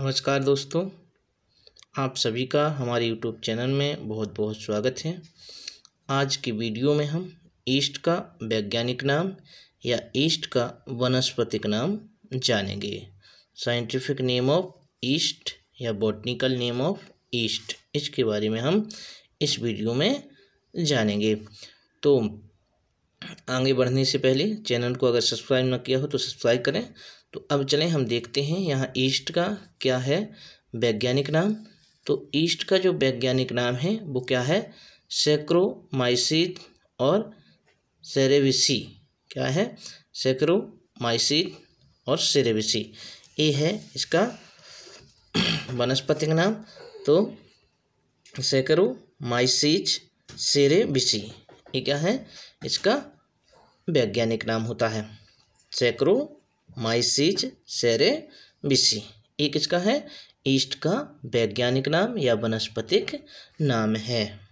नमस्कार दोस्तों आप सभी का हमारे यूट्यूब चैनल में बहुत बहुत स्वागत है आज की वीडियो में हम ईस्ट का वैज्ञानिक नाम या ईस्ट का वनस्पतिक नाम जानेंगे साइंटिफिक नेम ऑफ ईस्ट या बॉटनिकल नेम ऑफ ईस्ट इसके बारे में हम इस वीडियो में जानेंगे तो आगे बढ़ने से पहले चैनल को अगर सब्सक्राइब ना किया हो तो सब्सक्राइब करें तो अब चलें हम देखते हैं यहाँ ईस्ट का क्या है वैज्ञानिक नाम तो ईस्ट का जो वैज्ञानिक नाम है वो क्या है सेक्रोमाइसित और सेरेविसी क्या है सेक्रोमाइसित और सेरेविसी ये है इसका वनस्पतिक नाम तो सेकरो माइसीच ये क्या है इसका वैज्ञानिक नाम होता है सेरे बिशी ये किसका है ईस्ट का वैज्ञानिक नाम या वनस्पतिक नाम है